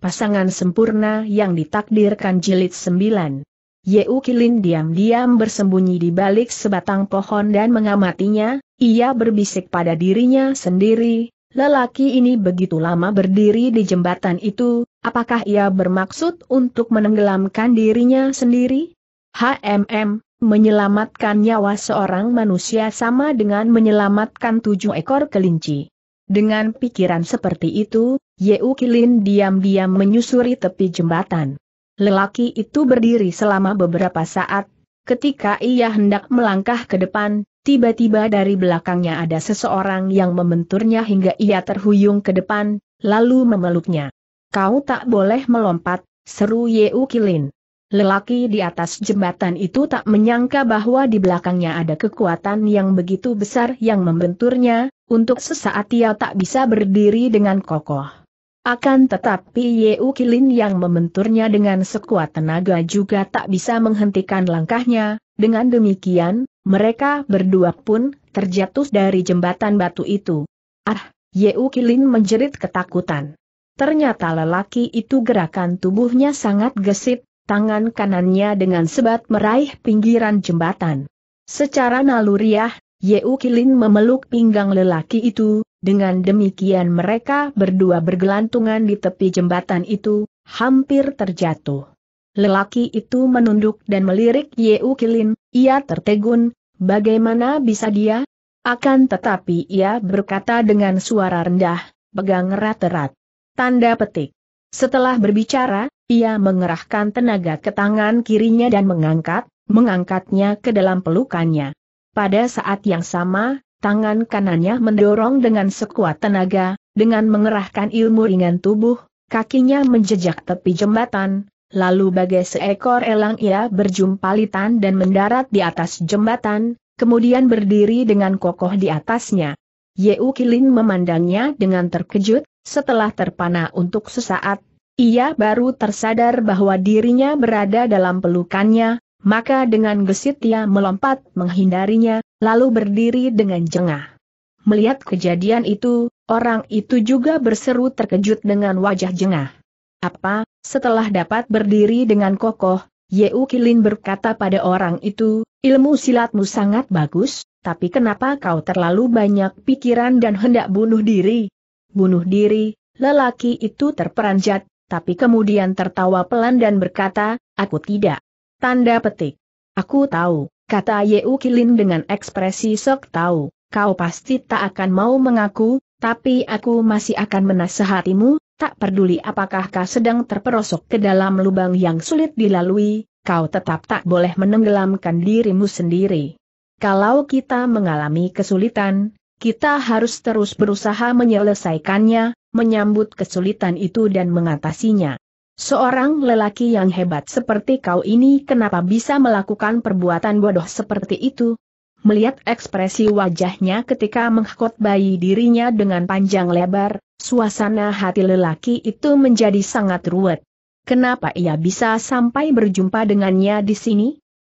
pasangan sempurna yang ditakdirkan jilid 9. Yeu Kilin diam-diam bersembunyi di balik sebatang pohon dan mengamatinya, ia berbisik pada dirinya sendiri, lelaki ini begitu lama berdiri di jembatan itu, apakah ia bermaksud untuk menenggelamkan dirinya sendiri? HMM, menyelamatkan nyawa seorang manusia sama dengan menyelamatkan tujuh ekor kelinci. Dengan pikiran seperti itu, Yeu Kilin diam-diam menyusuri tepi jembatan. Lelaki itu berdiri selama beberapa saat, ketika ia hendak melangkah ke depan, tiba-tiba dari belakangnya ada seseorang yang membenturnya hingga ia terhuyung ke depan, lalu memeluknya. Kau tak boleh melompat, seru Yeu Kilin. Lelaki di atas jembatan itu tak menyangka bahwa di belakangnya ada kekuatan yang begitu besar yang membenturnya, untuk sesaat ia tak bisa berdiri dengan kokoh. Akan tetapi Yeu Kilin yang membenturnya dengan sekuat tenaga juga tak bisa menghentikan langkahnya, dengan demikian, mereka berdua pun terjatuh dari jembatan batu itu. Ah, Yeu Kilin menjerit ketakutan. Ternyata lelaki itu gerakan tubuhnya sangat gesit, tangan kanannya dengan sebat meraih pinggiran jembatan. Secara naluriah, Yeu Kilin memeluk pinggang lelaki itu, dengan demikian mereka berdua bergelantungan di tepi jembatan itu, hampir terjatuh. Lelaki itu menunduk dan melirik Yeu Kilin, ia tertegun, bagaimana bisa dia? Akan tetapi ia berkata dengan suara rendah, pegang erat-erat. Tanda petik. Setelah berbicara, ia mengerahkan tenaga ke tangan kirinya dan mengangkat, mengangkatnya ke dalam pelukannya. Pada saat yang sama, tangan kanannya mendorong dengan sekuat tenaga, dengan mengerahkan ilmu ringan tubuh, kakinya menjejak tepi jembatan, lalu bagai seekor elang ia berjumpa berjumpalitan dan mendarat di atas jembatan, kemudian berdiri dengan kokoh di atasnya. Yeu Kilin memandangnya dengan terkejut, setelah terpana untuk sesaat, ia baru tersadar bahwa dirinya berada dalam pelukannya, maka dengan gesit ia melompat menghindarinya, lalu berdiri dengan jengah. Melihat kejadian itu, orang itu juga berseru terkejut dengan wajah jengah. Apa, setelah dapat berdiri dengan kokoh, Yeu Kilin berkata pada orang itu, ilmu silatmu sangat bagus, tapi kenapa kau terlalu banyak pikiran dan hendak bunuh diri? Bunuh diri, lelaki itu terperanjat, tapi kemudian tertawa pelan dan berkata, aku tidak. Tanda petik. Aku tahu, kata Yeu Kilin dengan ekspresi sok tahu, kau pasti tak akan mau mengaku, tapi aku masih akan menasehatimu, tak peduli apakah kau sedang terperosok ke dalam lubang yang sulit dilalui, kau tetap tak boleh menenggelamkan dirimu sendiri. Kalau kita mengalami kesulitan, kita harus terus berusaha menyelesaikannya, menyambut kesulitan itu dan mengatasinya. Seorang lelaki yang hebat seperti kau ini kenapa bisa melakukan perbuatan bodoh seperti itu? Melihat ekspresi wajahnya ketika mengkhotbahi dirinya dengan panjang lebar, suasana hati lelaki itu menjadi sangat ruwet. Kenapa ia bisa sampai berjumpa dengannya di sini?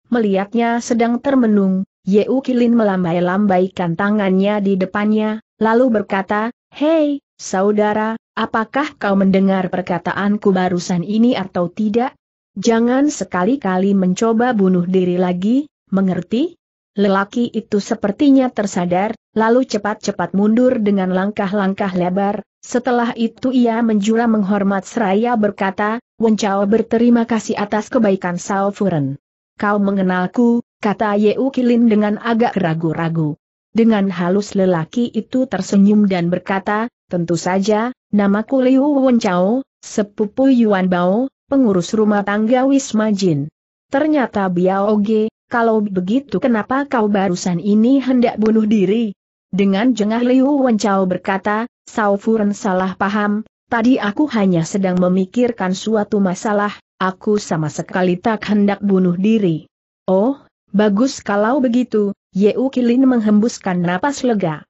Melihatnya sedang termenung, Yeu Kilin melambai-lambaikan tangannya di depannya, lalu berkata, Hei, Saudara, apakah kau mendengar perkataanku barusan ini atau tidak? Jangan sekali-kali mencoba bunuh diri lagi, mengerti? Lelaki itu sepertinya tersadar, lalu cepat-cepat mundur dengan langkah-langkah lebar, setelah itu ia menjura menghormat seraya berkata, Wencao berterima kasih atas kebaikan Sao Furen. Kau mengenalku, kata Yeu Kilin dengan agak ragu-ragu. Dengan halus lelaki itu tersenyum dan berkata, Tentu saja, namaku Liu Wenchao, sepupu Yuan Bao, pengurus rumah tangga Wisma Jin. Ternyata Biao Ge, kalau begitu kenapa kau barusan ini hendak bunuh diri? Dengan jengah Liu Wenchao berkata, Sao Furen salah paham, tadi aku hanya sedang memikirkan suatu masalah, aku sama sekali tak hendak bunuh diri. Oh, bagus kalau begitu, Yeu Kilin menghembuskan napas lega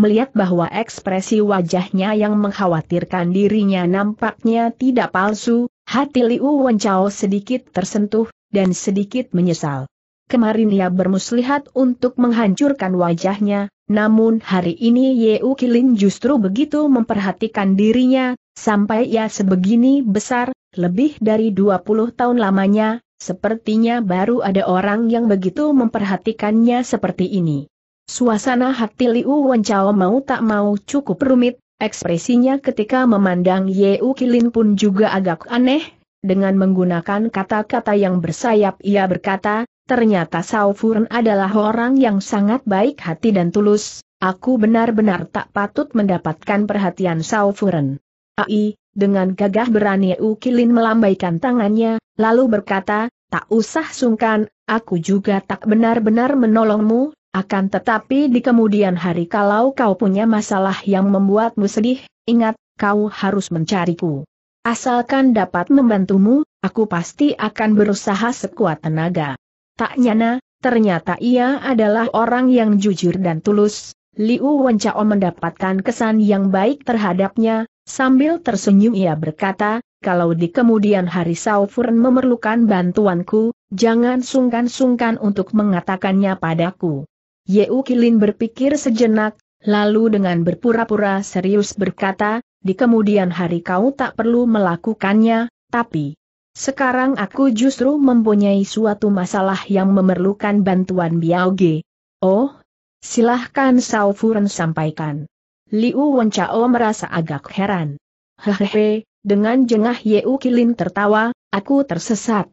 melihat bahwa ekspresi wajahnya yang mengkhawatirkan dirinya nampaknya tidak palsu, hati Liu Wenchao sedikit tersentuh, dan sedikit menyesal. Kemarin ia bermuslihat untuk menghancurkan wajahnya, namun hari ini Yeu Kilin justru begitu memperhatikan dirinya, sampai ia sebegini besar, lebih dari 20 tahun lamanya, sepertinya baru ada orang yang begitu memperhatikannya seperti ini. Suasana hati Liu Wenchao mau tak mau cukup rumit, ekspresinya ketika memandang Ye Kilin pun juga agak aneh, dengan menggunakan kata-kata yang bersayap ia berkata, ternyata Sao Furn adalah orang yang sangat baik hati dan tulus, aku benar-benar tak patut mendapatkan perhatian Sao Furn. Ai, dengan gagah berani U Kilin melambaikan tangannya, lalu berkata, tak usah sungkan, aku juga tak benar-benar menolongmu, akan tetapi di kemudian hari kalau kau punya masalah yang membuatmu sedih, ingat, kau harus mencariku. Asalkan dapat membantumu, aku pasti akan berusaha sekuat tenaga. Tak nyana, ternyata ia adalah orang yang jujur dan tulus. Liu Wencao mendapatkan kesan yang baik terhadapnya, sambil tersenyum ia berkata, kalau di kemudian hari Saufurn memerlukan bantuanku, jangan sungkan-sungkan untuk mengatakannya padaku. Yeu Kilin berpikir sejenak, lalu dengan berpura-pura serius berkata, di kemudian hari kau tak perlu melakukannya, tapi... Sekarang aku justru mempunyai suatu masalah yang memerlukan bantuan Biaoge. Oh, silahkan Sao Furen sampaikan. Liu Wencao merasa agak heran. Hehehe, dengan jengah Yeu Kilin tertawa, aku tersesat.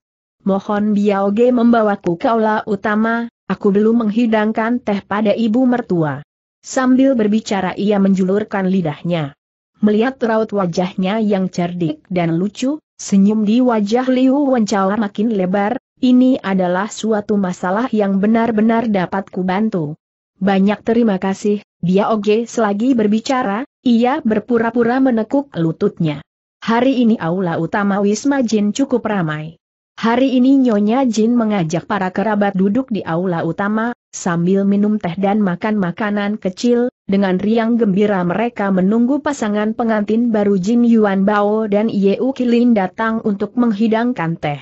Mohon Biaoge membawaku ke aula utama, Aku belum menghidangkan teh pada ibu mertua. Sambil berbicara ia menjulurkan lidahnya. Melihat raut wajahnya yang cerdik dan lucu, senyum di wajah Liu Wencao makin lebar, ini adalah suatu masalah yang benar-benar dapat kubantu. Banyak terima kasih, dia oge selagi berbicara, ia berpura-pura menekuk lututnya. Hari ini aula utama Wisma Jin cukup ramai. Hari ini Nyonya Jin mengajak para kerabat duduk di aula utama, sambil minum teh dan makan makanan kecil, dengan riang gembira mereka menunggu pasangan pengantin baru Jin Yuan Bao dan U Kilin datang untuk menghidangkan teh.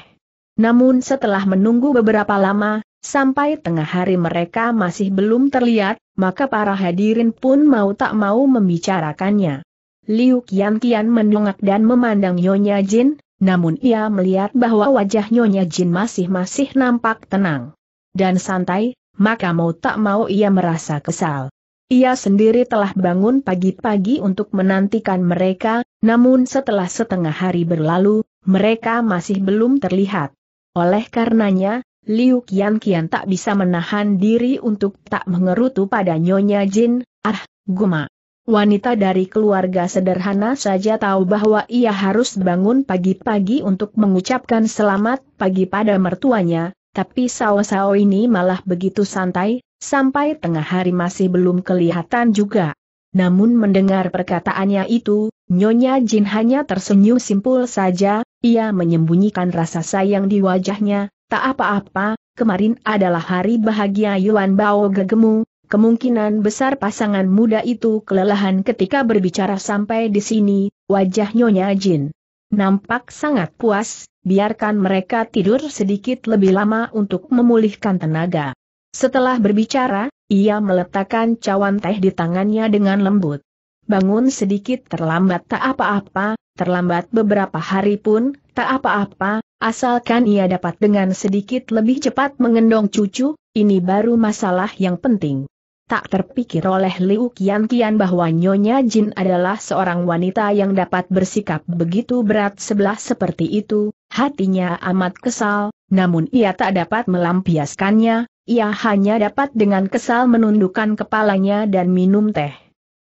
Namun setelah menunggu beberapa lama, sampai tengah hari mereka masih belum terlihat, maka para hadirin pun mau tak mau membicarakannya. Liu Qian Qian mendongak dan memandang Nyonya Jin, namun ia melihat bahwa wajah Nyonya Jin masih-masih nampak tenang dan santai, maka mau tak mau ia merasa kesal. Ia sendiri telah bangun pagi-pagi untuk menantikan mereka, namun setelah setengah hari berlalu, mereka masih belum terlihat. Oleh karenanya, Liu Qian tak bisa menahan diri untuk tak mengerutu pada Nyonya Jin, ah, guma. Wanita dari keluarga sederhana saja tahu bahwa ia harus bangun pagi-pagi untuk mengucapkan selamat pagi pada mertuanya, tapi Sao-Sao ini malah begitu santai, sampai tengah hari masih belum kelihatan juga. Namun mendengar perkataannya itu, Nyonya Jin hanya tersenyum simpul saja, ia menyembunyikan rasa sayang di wajahnya, tak apa-apa, kemarin adalah hari bahagia Yuan Bao gegemu, Kemungkinan besar pasangan muda itu kelelahan ketika berbicara sampai di sini, wajah Nyonya Jin. Nampak sangat puas, biarkan mereka tidur sedikit lebih lama untuk memulihkan tenaga. Setelah berbicara, ia meletakkan cawan teh di tangannya dengan lembut. Bangun sedikit terlambat tak apa-apa, terlambat beberapa hari pun, tak apa-apa, asalkan ia dapat dengan sedikit lebih cepat mengendong cucu, ini baru masalah yang penting tak terpikir oleh Liu Qian Qian bahwa Nyonya Jin adalah seorang wanita yang dapat bersikap begitu berat sebelah seperti itu, hatinya amat kesal, namun ia tak dapat melampiaskannya, ia hanya dapat dengan kesal menundukkan kepalanya dan minum teh.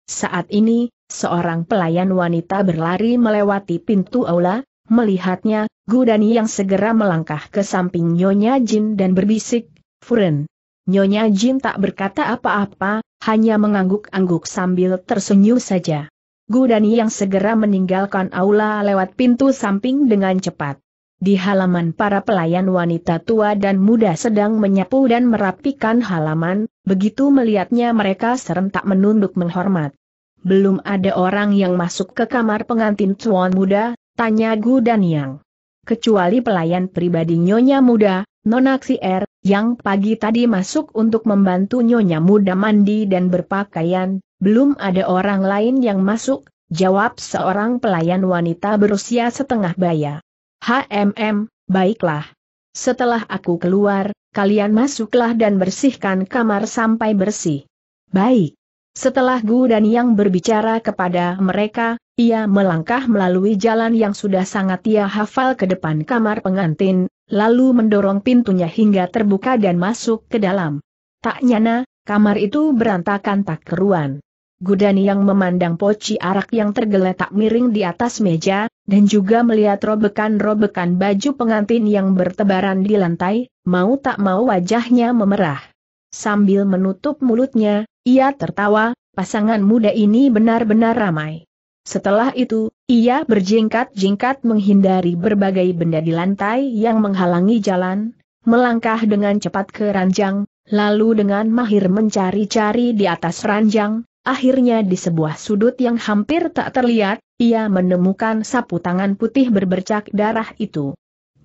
Saat ini, seorang pelayan wanita berlari melewati pintu aula, melihatnya, Gudani yang segera melangkah ke samping Nyonya Jin dan berbisik, Furen, Nyonya Jin tak berkata apa-apa, hanya mengangguk-angguk sambil tersenyum saja. Gudani yang segera meninggalkan aula lewat pintu samping dengan cepat. Di halaman para pelayan wanita tua dan muda sedang menyapu dan merapikan halaman, begitu melihatnya mereka serentak menunduk menghormat. Belum ada orang yang masuk ke kamar pengantin tuan muda, tanya Gu dan Yang. Kecuali pelayan pribadi nyonya muda, Nonaksi R, er, yang pagi tadi masuk untuk membantu Nyonya muda mandi dan berpakaian, belum ada orang lain yang masuk, jawab seorang pelayan wanita berusia setengah baya. HMM, baiklah. Setelah aku keluar, kalian masuklah dan bersihkan kamar sampai bersih. Baik. Setelah Gu dan Yang berbicara kepada mereka, ia melangkah melalui jalan yang sudah sangat ia hafal ke depan kamar pengantin, lalu mendorong pintunya hingga terbuka dan masuk ke dalam. Tak nyana, kamar itu berantakan tak keruan. Gudani yang memandang poci arak yang tergeletak miring di atas meja, dan juga melihat robekan-robekan baju pengantin yang bertebaran di lantai, mau tak mau wajahnya memerah. Sambil menutup mulutnya, ia tertawa, pasangan muda ini benar-benar ramai. Setelah itu, ia berjingkat-jingkat menghindari berbagai benda di lantai yang menghalangi jalan, melangkah dengan cepat ke ranjang, lalu dengan mahir mencari-cari di atas ranjang, akhirnya di sebuah sudut yang hampir tak terlihat, ia menemukan sapu tangan putih berbercak darah itu.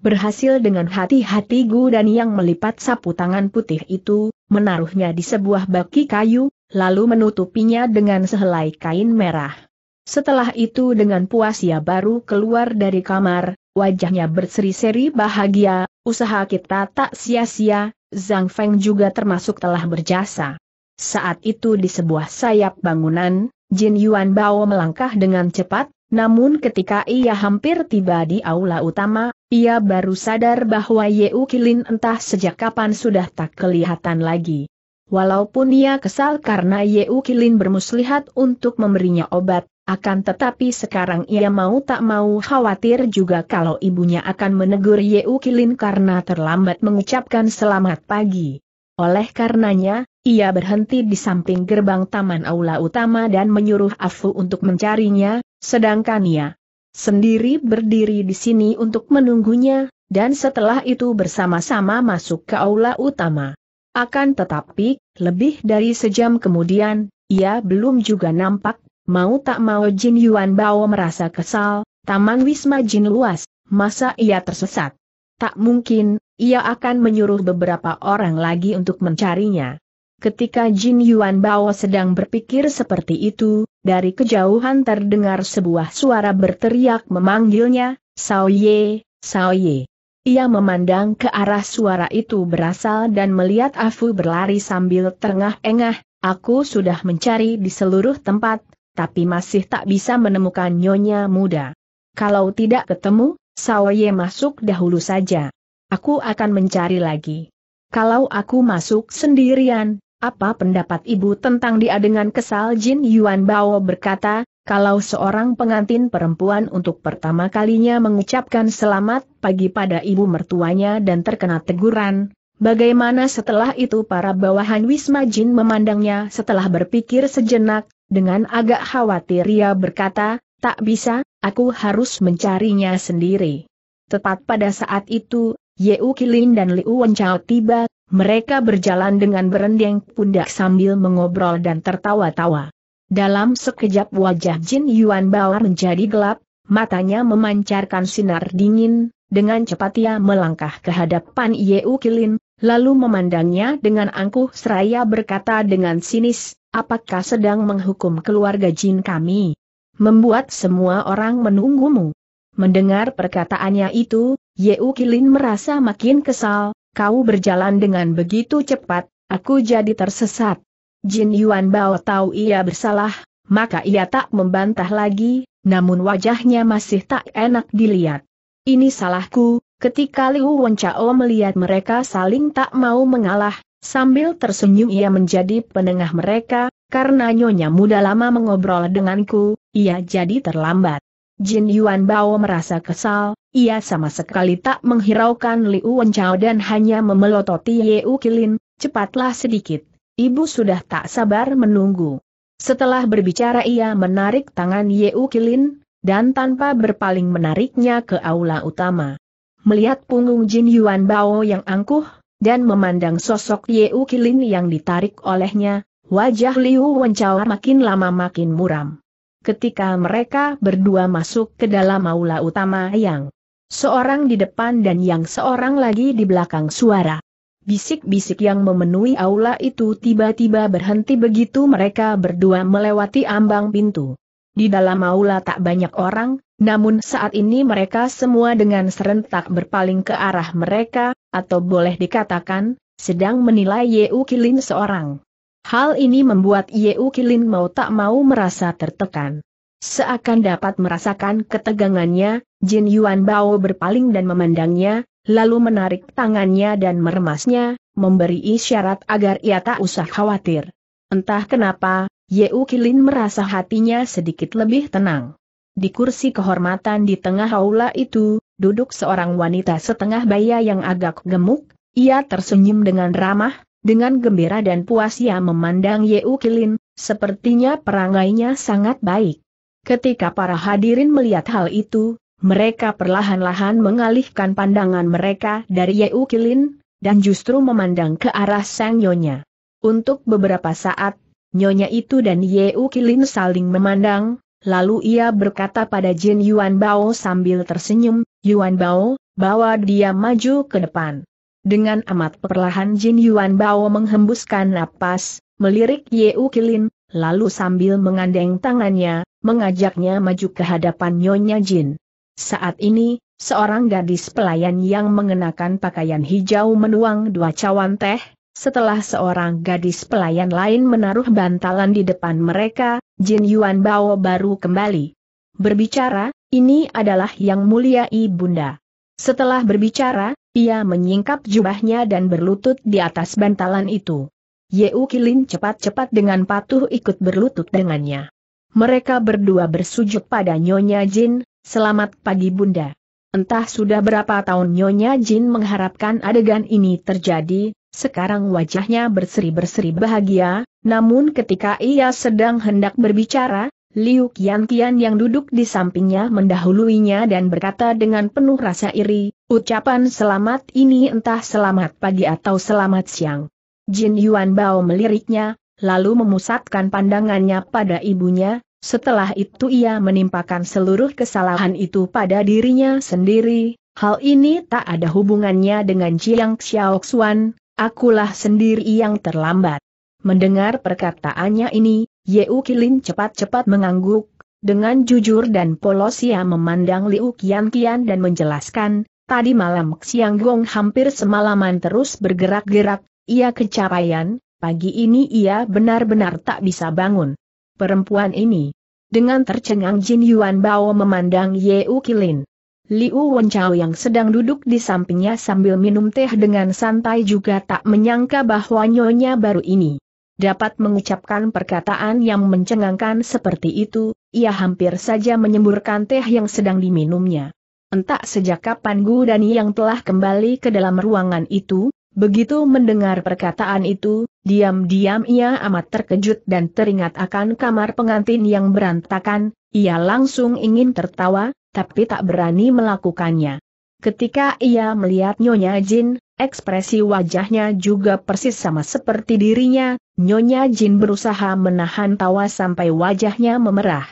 Berhasil dengan hati-hati Gu dan yang melipat sapu tangan putih itu, menaruhnya di sebuah baki kayu, lalu menutupinya dengan sehelai kain merah. Setelah itu dengan puas ia baru keluar dari kamar, wajahnya berseri-seri bahagia, usaha kita tak sia-sia, Zhang Feng juga termasuk telah berjasa. Saat itu di sebuah sayap bangunan, Jin Yuan Bao melangkah dengan cepat, namun ketika ia hampir tiba di aula utama, ia baru sadar bahwa Yeu Kilin entah sejak kapan sudah tak kelihatan lagi. Walaupun ia kesal karena Yeu Kilin bermuslihat untuk memberinya obat, akan tetapi sekarang ia mau tak mau khawatir juga kalau ibunya akan menegur Yeu Kilin karena terlambat mengucapkan selamat pagi. Oleh karenanya, ia berhenti di samping gerbang taman aula utama dan menyuruh Afu untuk mencarinya, sedangkan ia sendiri berdiri di sini untuk menunggunya, dan setelah itu bersama-sama masuk ke aula utama. Akan tetapi, lebih dari sejam kemudian, ia belum juga nampak Mau tak mau Jin Yuan Bao merasa kesal, Taman Wisma Jin luas, masa ia tersesat? Tak mungkin, ia akan menyuruh beberapa orang lagi untuk mencarinya. Ketika Jin Yuan Bao sedang berpikir seperti itu, dari kejauhan terdengar sebuah suara berteriak memanggilnya, Sao Ye, Sao Ye. Ia memandang ke arah suara itu berasal dan melihat Afu berlari sambil terengah-engah, aku sudah mencari di seluruh tempat, tapi masih tak bisa menemukan nyonya muda. Kalau tidak ketemu, Sawaye masuk dahulu saja. Aku akan mencari lagi. Kalau aku masuk sendirian, apa pendapat ibu tentang dia dengan kesal Jin Yuan Bao berkata, kalau seorang pengantin perempuan untuk pertama kalinya mengucapkan selamat pagi pada ibu mertuanya dan terkena teguran, bagaimana setelah itu para bawahan Wisma Jin memandangnya setelah berpikir sejenak, dengan agak khawatir ia berkata, tak bisa, aku harus mencarinya sendiri. Tepat pada saat itu, Yeu Kilin dan Liu Wenchao tiba, mereka berjalan dengan berendeng pundak sambil mengobrol dan tertawa-tawa. Dalam sekejap wajah Jin Yuan Bao menjadi gelap, matanya memancarkan sinar dingin, dengan cepat ia melangkah ke hadapan Yeu Kilin, lalu memandangnya dengan angkuh seraya berkata dengan sinis, apakah sedang menghukum keluarga jin kami? Membuat semua orang menunggumu. Mendengar perkataannya itu, Yeu Kilin merasa makin kesal, kau berjalan dengan begitu cepat, aku jadi tersesat. Jin Yuan Bao tahu ia bersalah, maka ia tak membantah lagi, namun wajahnya masih tak enak dilihat. Ini salahku, ketika Liu Wenchao melihat mereka saling tak mau mengalah, Sambil tersenyum ia menjadi penengah mereka, karena nyonya muda lama mengobrol denganku, ia jadi terlambat. Jin Yuan Bao merasa kesal, ia sama sekali tak menghiraukan Liu Wenchao dan hanya memelototi U Kilin, cepatlah sedikit, ibu sudah tak sabar menunggu. Setelah berbicara ia menarik tangan U Kilin, dan tanpa berpaling menariknya ke aula utama. Melihat punggung Jin Yuan Bao yang angkuh, dan memandang sosok Yeu Kilin yang ditarik olehnya, wajah Liu Wencao makin lama makin muram. Ketika mereka berdua masuk ke dalam aula utama yang seorang di depan dan yang seorang lagi di belakang suara. Bisik-bisik yang memenuhi aula itu tiba-tiba berhenti begitu mereka berdua melewati ambang pintu. Di dalam aula tak banyak orang, namun saat ini mereka semua dengan serentak berpaling ke arah mereka, atau boleh dikatakan, sedang menilai Yeu Kilin seorang. Hal ini membuat Yeu Kilin mau tak mau merasa tertekan. Seakan dapat merasakan ketegangannya, Jin Yuan Bao berpaling dan memandangnya, lalu menarik tangannya dan meremasnya, memberi isyarat agar ia tak usah khawatir. Entah kenapa, Yeu Kilin merasa hatinya sedikit lebih tenang. Di kursi kehormatan di tengah aula itu, duduk seorang wanita setengah baya yang agak gemuk, ia tersenyum dengan ramah, dengan gembira dan puas ia memandang Yeu Kilin, sepertinya perangainya sangat baik. Ketika para hadirin melihat hal itu, mereka perlahan-lahan mengalihkan pandangan mereka dari Yeu Kilin, dan justru memandang ke arah Sang Nyonya. Untuk beberapa saat, Nyonya itu dan Yeukilin Kilin saling memandang, lalu ia berkata pada Jin Yuan Bao sambil tersenyum, Yuan Bao, bawa dia maju ke depan. Dengan amat perlahan Jin Yuan Bao menghembuskan napas, melirik Yeukilin, Kilin, lalu sambil mengandeng tangannya, mengajaknya maju ke hadapan Nyonya Jin. Saat ini, seorang gadis pelayan yang mengenakan pakaian hijau menuang dua cawan teh, setelah seorang gadis pelayan lain menaruh bantalan di depan mereka, Jin Yuan Bao baru kembali. Berbicara, ini adalah yang mulia ibunda. Setelah berbicara, ia menyingkap jubahnya dan berlutut di atas bantalan itu. Yeu Kilin cepat-cepat dengan patuh ikut berlutut dengannya. Mereka berdua bersujud pada Nyonya Jin, selamat pagi bunda. Entah sudah berapa tahun Nyonya Jin mengharapkan adegan ini terjadi, sekarang wajahnya berseri-berseri bahagia, namun ketika ia sedang hendak berbicara, Liu Qian yang duduk di sampingnya mendahuluinya dan berkata dengan penuh rasa iri, ucapan selamat ini entah selamat pagi atau selamat siang. Jin Yuan Bao meliriknya, lalu memusatkan pandangannya pada ibunya, setelah itu ia menimpakan seluruh kesalahan itu pada dirinya sendiri, hal ini tak ada hubungannya dengan Jiang Xiaoxuan, Akulah sendiri yang terlambat. Mendengar perkataannya ini, Yeu Kilin cepat-cepat mengangguk, dengan jujur dan polos ia memandang Liu Kian Kian dan menjelaskan, tadi malam Xiang Gong hampir semalaman terus bergerak-gerak, ia kecapaian, pagi ini ia benar-benar tak bisa bangun. Perempuan ini, dengan tercengang Jin Yuan Bao memandang Yeu Kilin. Liu Wenchao yang sedang duduk di sampingnya sambil minum teh dengan santai juga tak menyangka bahwa nyonya baru ini dapat mengucapkan perkataan yang mencengangkan seperti itu, ia hampir saja menyemburkan teh yang sedang diminumnya. Entah sejak kapan Gu Dani yang telah kembali ke dalam ruangan itu, begitu mendengar perkataan itu, diam-diam ia amat terkejut dan teringat akan kamar pengantin yang berantakan, ia langsung ingin tertawa, tapi tak berani melakukannya. Ketika ia melihat Nyonya Jin, ekspresi wajahnya juga persis sama seperti dirinya, Nyonya Jin berusaha menahan tawa sampai wajahnya memerah.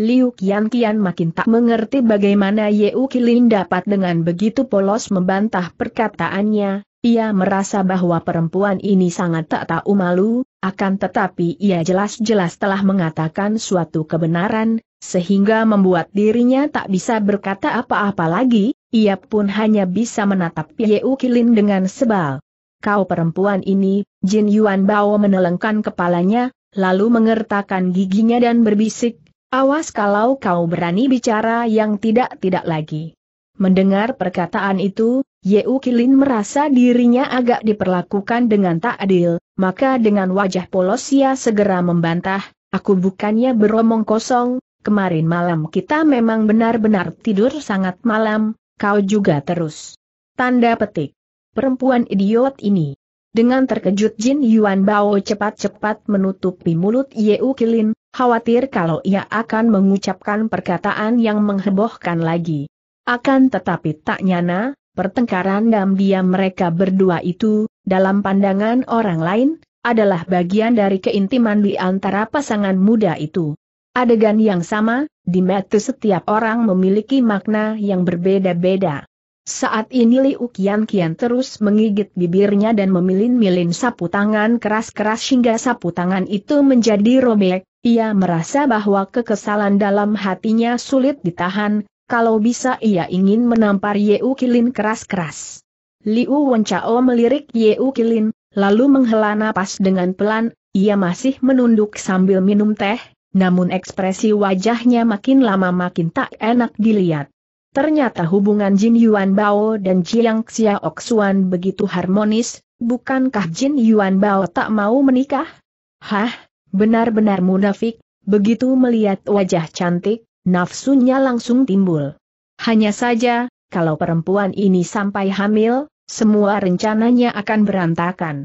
Liu Qian makin tak mengerti bagaimana Ye Kilin dapat dengan begitu polos membantah perkataannya, ia merasa bahwa perempuan ini sangat tak tahu malu, akan tetapi ia jelas-jelas telah mengatakan suatu kebenaran, sehingga membuat dirinya tak bisa berkata apa-apa lagi, ia pun hanya bisa menatap Yeu Kilin dengan sebal. Kau perempuan ini, Jin Yuan Bao menelengkan kepalanya, lalu mengertakkan giginya dan berbisik, awas kalau kau berani bicara yang tidak-tidak lagi. Mendengar perkataan itu, Yeu Kilin merasa dirinya agak diperlakukan dengan tak adil, maka dengan wajah polos ia segera membantah, aku bukannya beromong kosong, kemarin malam kita memang benar-benar tidur sangat malam, kau juga terus. Tanda petik. Perempuan idiot ini. Dengan terkejut Jin Yuan Bao cepat-cepat menutupi mulut Yeu Kilin, khawatir kalau ia akan mengucapkan perkataan yang menghebohkan lagi. Akan tetapi tak nyana, Pertengkaran dalam diam mereka berdua itu, dalam pandangan orang lain, adalah bagian dari keintiman di antara pasangan muda itu. Adegan yang sama, di mata setiap orang memiliki makna yang berbeda-beda. Saat ini Liu Kian terus menggigit bibirnya dan memilin-milin sapu tangan keras-keras hingga sapu tangan itu menjadi robek, ia merasa bahwa kekesalan dalam hatinya sulit ditahan, kalau bisa ia ingin menampar Yeu Kilin keras-keras. Liu Wencao melirik Yeu Kilin, lalu menghela napas dengan pelan, ia masih menunduk sambil minum teh, namun ekspresi wajahnya makin lama makin tak enak dilihat. Ternyata hubungan Jin Yuan Bao dan Jiang Xiaok Xuan begitu harmonis, bukankah Jin Yuan Bao tak mau menikah? Hah, benar-benar munafik, begitu melihat wajah cantik, nafsunya langsung timbul. Hanya saja, kalau perempuan ini sampai hamil, semua rencananya akan berantakan.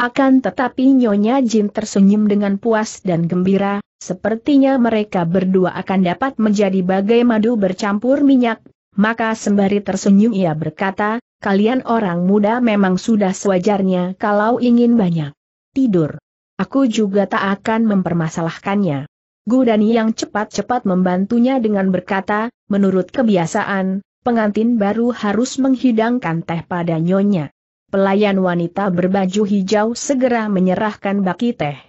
Akan tetapi Nyonya Jin tersenyum dengan puas dan gembira, sepertinya mereka berdua akan dapat menjadi bagai madu bercampur minyak. Maka sembari tersenyum ia berkata, kalian orang muda memang sudah sewajarnya kalau ingin banyak tidur. Aku juga tak akan mempermasalahkannya. Gudani yang cepat-cepat membantunya dengan berkata, menurut kebiasaan, pengantin baru harus menghidangkan teh pada nyonya. Pelayan wanita berbaju hijau segera menyerahkan baki teh.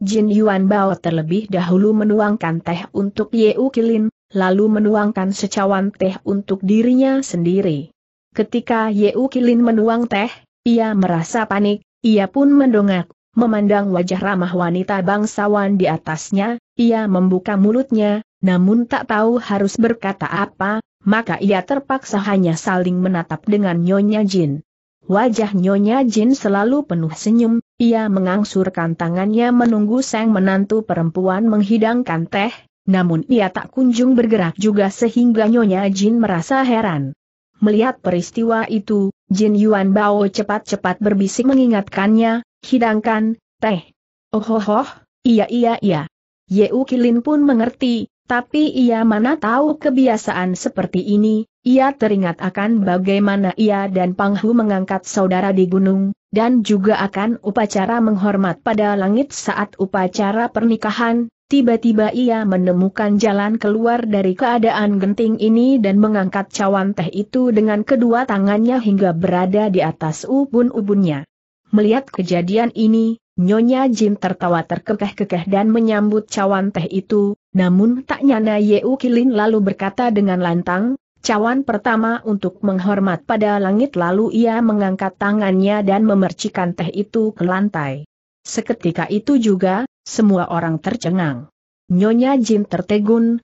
Jin Yuan Bao terlebih dahulu menuangkan teh untuk Ye Kilin, lalu menuangkan secawan teh untuk dirinya sendiri. Ketika Ye Kilin menuang teh, ia merasa panik, ia pun mendongak, memandang wajah ramah wanita bangsawan di atasnya, ia membuka mulutnya, namun tak tahu harus berkata apa, maka ia terpaksa hanya saling menatap dengan Nyonya Jin. Wajah Nyonya Jin selalu penuh senyum, ia mengangsurkan tangannya menunggu sang menantu perempuan menghidangkan teh, namun ia tak kunjung bergerak juga sehingga Nyonya Jin merasa heran. Melihat peristiwa itu, Jin Yuan Bao cepat-cepat berbisik mengingatkannya, hidangkan, teh. Ohohoh, oh, oh, iya iya iya. Yeukilin Ukilin pun mengerti, tapi ia mana tahu kebiasaan seperti ini, ia teringat akan bagaimana ia dan Panghu mengangkat saudara di gunung, dan juga akan upacara menghormat pada langit saat upacara pernikahan, tiba-tiba ia menemukan jalan keluar dari keadaan genting ini dan mengangkat cawan teh itu dengan kedua tangannya hingga berada di atas ubun-ubunnya. Melihat kejadian ini, Nyonya Jin tertawa terkekeh-kekeh dan menyambut cawan teh itu, namun tak nyana Yeu Kilin lalu berkata dengan lantang, cawan pertama untuk menghormat pada langit lalu ia mengangkat tangannya dan memercikan teh itu ke lantai. Seketika itu juga, semua orang tercengang. Nyonya Jin tertegun,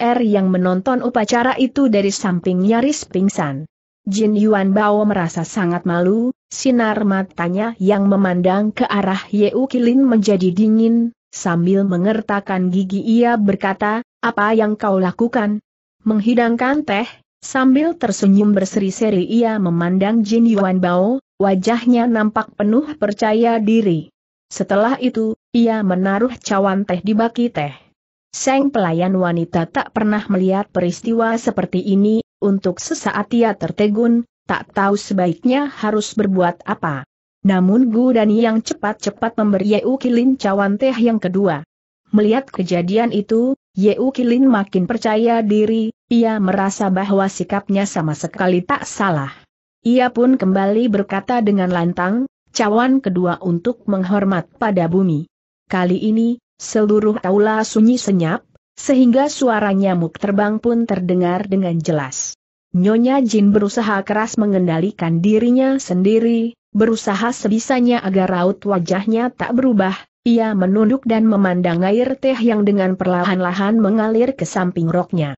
Er yang menonton upacara itu dari samping nyaris pingsan. Jin Yuan Bao merasa sangat malu, Sinar matanya yang memandang ke arah Yeu Kilin menjadi dingin, sambil mengertakkan gigi ia berkata, apa yang kau lakukan? Menghidangkan teh, sambil tersenyum berseri-seri ia memandang Jin Yuan Bao, wajahnya nampak penuh percaya diri. Setelah itu, ia menaruh cawan teh di baki teh. Seng pelayan wanita tak pernah melihat peristiwa seperti ini, untuk sesaat ia tertegun, tak tahu sebaiknya harus berbuat apa. Namun Gu Dani yang cepat-cepat memberi Yeu Kilin cawan teh yang kedua. Melihat kejadian itu, Yeu Kilin makin percaya diri, ia merasa bahwa sikapnya sama sekali tak salah. Ia pun kembali berkata dengan lantang, cawan kedua untuk menghormat pada bumi. Kali ini, seluruh aula sunyi senyap, sehingga suaranya muk terbang pun terdengar dengan jelas. Nyonya Jin berusaha keras mengendalikan dirinya sendiri, berusaha sebisanya agar raut wajahnya tak berubah, ia menunduk dan memandang air teh yang dengan perlahan-lahan mengalir ke samping roknya.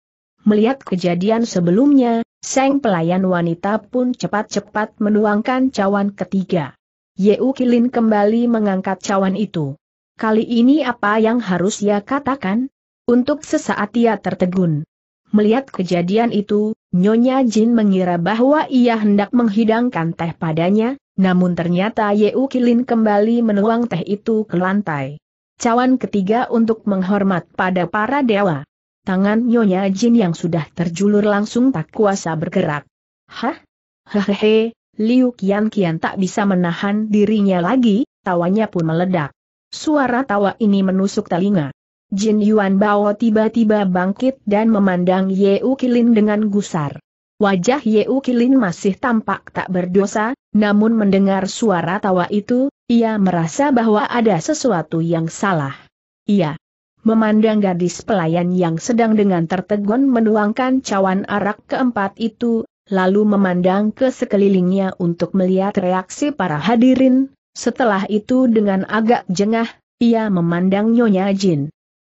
Melihat kejadian sebelumnya, sang pelayan wanita pun cepat-cepat menuangkan cawan ketiga. Yeu Kilin kembali mengangkat cawan itu. Kali ini apa yang harus ia katakan? Untuk sesaat ia tertegun. Melihat kejadian itu, Nyonya Jin mengira bahwa ia hendak menghidangkan teh padanya, namun ternyata Yeu Kilin kembali menuang teh itu ke lantai. Cawan ketiga untuk menghormat pada para dewa. Tangan Nyonya Jin yang sudah terjulur langsung tak kuasa bergerak. Hah? Hehehe, Liu Kian Kian tak bisa menahan dirinya lagi, tawanya pun meledak. Suara tawa ini menusuk telinga. Jin Yuan Bao tiba-tiba bangkit dan memandang U Kilin dengan gusar. Wajah U Kilin masih tampak tak berdosa, namun mendengar suara tawa itu, ia merasa bahwa ada sesuatu yang salah. Ia memandang gadis pelayan yang sedang dengan tertegun menuangkan cawan arak keempat itu, lalu memandang ke sekelilingnya untuk melihat reaksi para hadirin, setelah itu dengan agak jengah, ia memandang Nyonya Jin.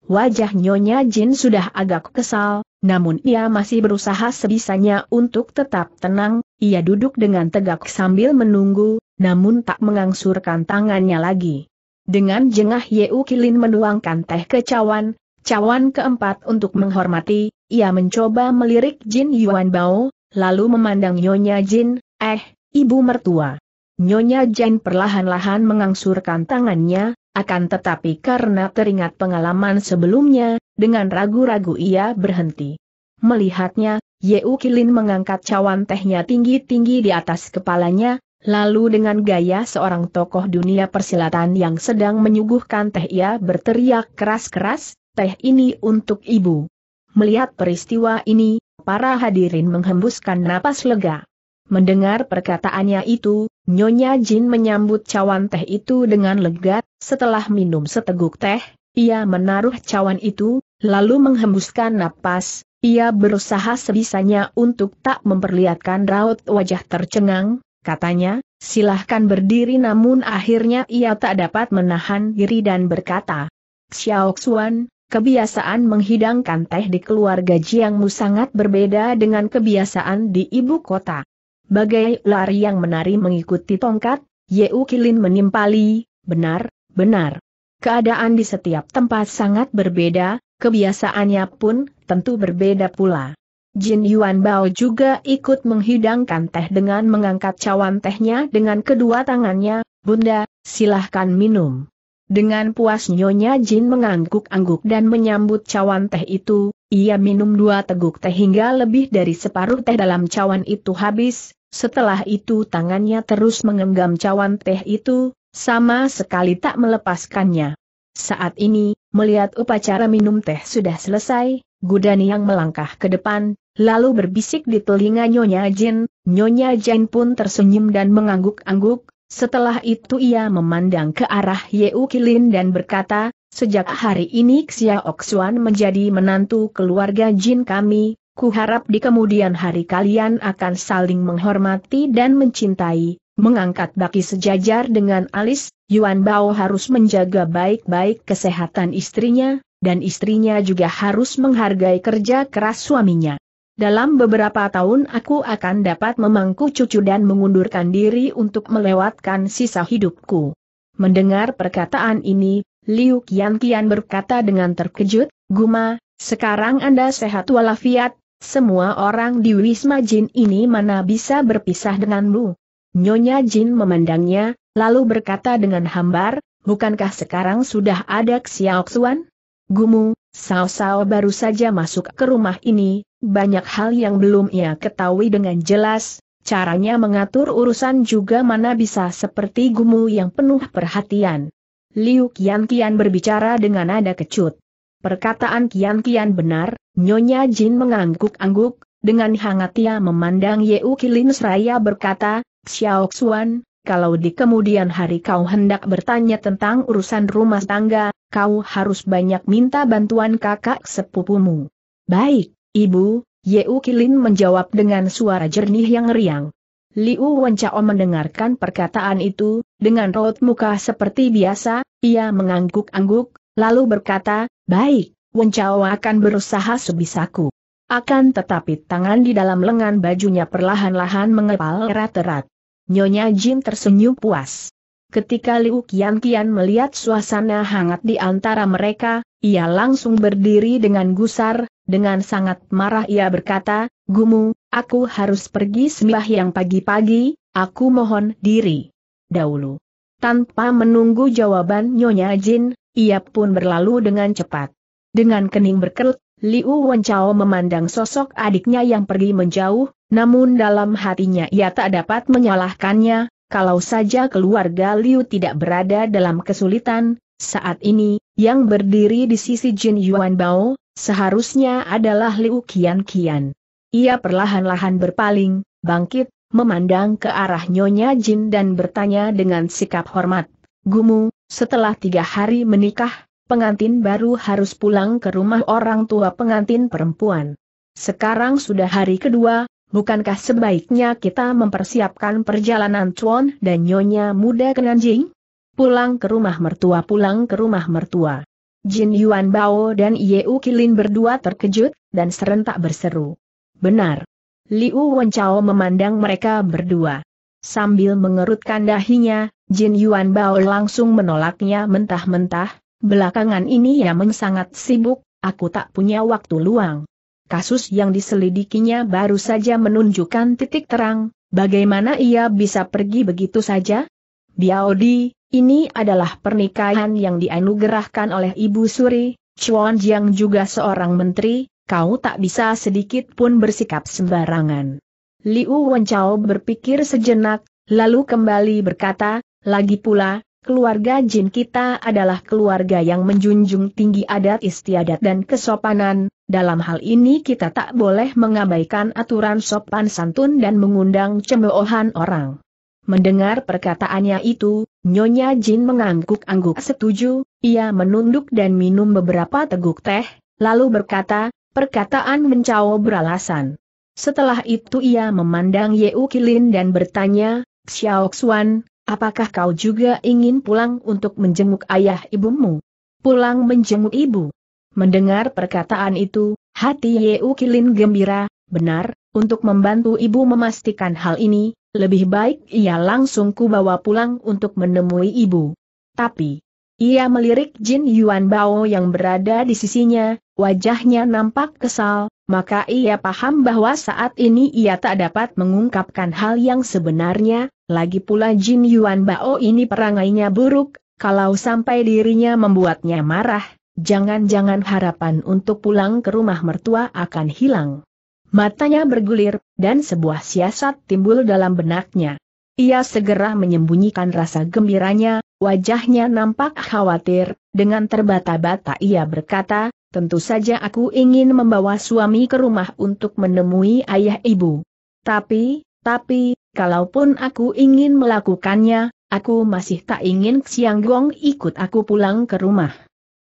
Wajah Nyonya Jin sudah agak kesal, namun ia masih berusaha sebisanya untuk tetap tenang, ia duduk dengan tegak sambil menunggu, namun tak mengangsurkan tangannya lagi. Dengan jengah Yeu Kilin menuangkan teh ke cawan, cawan keempat untuk menghormati, ia mencoba melirik Jin Yuan Bao, lalu memandang Nyonya Jin, eh, ibu mertua. Nyonya Jen perlahan-lahan mengangsurkan tangannya, akan tetapi karena teringat pengalaman sebelumnya, dengan ragu-ragu ia berhenti. Melihatnya, Yeu Kilin mengangkat cawan tehnya tinggi-tinggi di atas kepalanya, lalu dengan gaya seorang tokoh dunia persilatan yang sedang menyuguhkan teh ia berteriak keras-keras, teh ini untuk ibu. Melihat peristiwa ini, para hadirin menghembuskan napas lega. Mendengar perkataannya itu, Nyonya Jin menyambut cawan teh itu dengan lega. setelah minum seteguk teh, ia menaruh cawan itu, lalu menghembuskan napas, ia berusaha sebisanya untuk tak memperlihatkan raut wajah tercengang, katanya, silahkan berdiri namun akhirnya ia tak dapat menahan diri dan berkata, Xiao Xuan, kebiasaan menghidangkan teh di keluarga Jiangmu sangat berbeda dengan kebiasaan di ibu kota bagai lari yang menari mengikuti tongkat, Yeu Kilin menimpali, benar, benar. Keadaan di setiap tempat sangat berbeda, kebiasaannya pun tentu berbeda pula. Jin Yuan Bao juga ikut menghidangkan teh dengan mengangkat cawan tehnya dengan kedua tangannya, Bunda, silahkan minum. Dengan puas nyonya Jin mengangguk-angguk dan menyambut cawan teh itu, ia minum dua teguk teh hingga lebih dari separuh teh dalam cawan itu habis, setelah itu tangannya terus mengenggam cawan teh itu, sama sekali tak melepaskannya. Saat ini, melihat upacara minum teh sudah selesai, Gudani yang melangkah ke depan, lalu berbisik di telinga Nyonya Jin, Nyonya Jin pun tersenyum dan mengangguk-angguk, setelah itu ia memandang ke arah Yeu Kilin dan berkata, Sejak hari ini Xia Oksuan menjadi menantu keluarga Jin kami, harap di kemudian hari kalian akan saling menghormati dan mencintai, mengangkat baki sejajar dengan alis, Yuan Bao harus menjaga baik-baik kesehatan istrinya, dan istrinya juga harus menghargai kerja keras suaminya. Dalam beberapa tahun aku akan dapat memangku cucu dan mengundurkan diri untuk melewatkan sisa hidupku. Mendengar perkataan ini, Liu Qian berkata dengan terkejut, Guma, sekarang Anda sehat walafiat, semua orang di Wisma Jin ini mana bisa berpisah denganmu? Nyonya Jin memandangnya, lalu berkata dengan hambar, bukankah sekarang sudah ada Xiao Xuan? Gumu, Sao Sao baru saja masuk ke rumah ini, banyak hal yang belum ia ketahui dengan jelas, caranya mengatur urusan juga mana bisa seperti Gumu yang penuh perhatian. Liu Qian Qian berbicara dengan nada kecut. Perkataan Qian Qian benar, Nyonya Jin mengangguk-angguk, dengan hangat ia memandang Yeu Kilin seraya berkata, Xiao Xuan, kalau di kemudian hari kau hendak bertanya tentang urusan rumah tangga, kau harus banyak minta bantuan kakak sepupumu. Baik, ibu, Yeu Kilin menjawab dengan suara jernih yang riang. Liu Wencao mendengarkan perkataan itu, dengan raut muka seperti biasa, ia mengangguk-angguk, lalu berkata, Baik, Wencau akan berusaha sebisaku. Akan tetapi tangan di dalam lengan bajunya perlahan-lahan mengepal erat-erat. Nyonya Jin tersenyum puas. Ketika Liu Qian melihat suasana hangat di antara mereka, ia langsung berdiri dengan gusar, dengan sangat marah ia berkata, Gumu, aku harus pergi sembah yang pagi-pagi, aku mohon diri. Dahulu. Tanpa menunggu jawaban Nyonya Jin, ia pun berlalu dengan cepat. Dengan kening berkerut, Liu Wenchao memandang sosok adiknya yang pergi menjauh, namun dalam hatinya ia tak dapat menyalahkannya, kalau saja keluarga Liu tidak berada dalam kesulitan, saat ini, yang berdiri di sisi Jin Yuan Bao, seharusnya adalah Liu Qian Qian. Ia perlahan-lahan berpaling, bangkit, memandang ke arah Nyonya Jin dan bertanya dengan sikap hormat, Gumu, setelah tiga hari menikah, pengantin baru harus pulang ke rumah orang tua pengantin perempuan. Sekarang sudah hari kedua, bukankah sebaiknya kita mempersiapkan perjalanan Chuan dan Nyonya muda ke Nanjing? Pulang ke rumah mertua pulang ke rumah mertua. Jin Yuan Bao dan Yeu Kilin berdua terkejut, dan serentak berseru. Benar. Liu Wenchao memandang mereka berdua. Sambil mengerutkan dahinya, Jin Yuan Bao langsung menolaknya mentah-mentah, Belakangan ini Yameng sangat sibuk, aku tak punya waktu luang. Kasus yang diselidikinya baru saja menunjukkan titik terang, bagaimana ia bisa pergi begitu saja? Biaodi, ini adalah pernikahan yang dianugerahkan oleh Ibu Suri, Chuan Jiang juga seorang menteri, kau tak bisa sedikit pun bersikap sembarangan. Liu Wenchao berpikir sejenak, lalu kembali berkata, lagi pula, Keluarga jin kita adalah keluarga yang menjunjung tinggi adat istiadat dan kesopanan, dalam hal ini kita tak boleh mengabaikan aturan sopan santun dan mengundang cemoohan orang. Mendengar perkataannya itu, Nyonya Jin mengangguk-angguk setuju, ia menunduk dan minum beberapa teguk teh, lalu berkata, perkataan mencawo beralasan. Setelah itu ia memandang Yeu Kilin dan bertanya, Xiao Xuan, Apakah kau juga ingin pulang untuk menjenguk ayah ibumu? Pulang menjenguk ibu. Mendengar perkataan itu, hati Yeu Kilin gembira, benar, untuk membantu ibu memastikan hal ini, lebih baik ia langsung kubawa pulang untuk menemui ibu. Tapi, ia melirik Jin Yuan Bao yang berada di sisinya, wajahnya nampak kesal, maka ia paham bahwa saat ini ia tak dapat mengungkapkan hal yang sebenarnya, lagi pula Jin Yuan Bao ini perangainya buruk, kalau sampai dirinya membuatnya marah, jangan-jangan harapan untuk pulang ke rumah mertua akan hilang. Matanya bergulir, dan sebuah siasat timbul dalam benaknya. Ia segera menyembunyikan rasa gembiranya, wajahnya nampak khawatir, dengan terbata-bata ia berkata, tentu saja aku ingin membawa suami ke rumah untuk menemui ayah ibu. Tapi, tapi, kalaupun aku ingin melakukannya, aku masih tak ingin Xiang Gong ikut aku pulang ke rumah.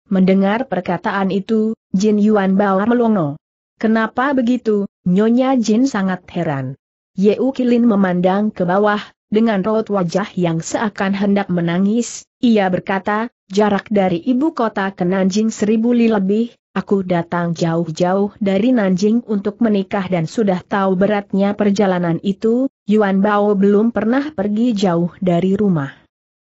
Mendengar perkataan itu, Jin Yuan bawa melongo. Kenapa begitu, Nyonya Jin sangat heran. U Kilin memandang ke bawah, dengan raut wajah yang seakan hendak menangis, ia berkata, jarak dari ibu kota ke Nanjing seribu li lebih, aku datang jauh-jauh dari Nanjing untuk menikah dan sudah tahu beratnya perjalanan itu, Yuan Bao belum pernah pergi jauh dari rumah.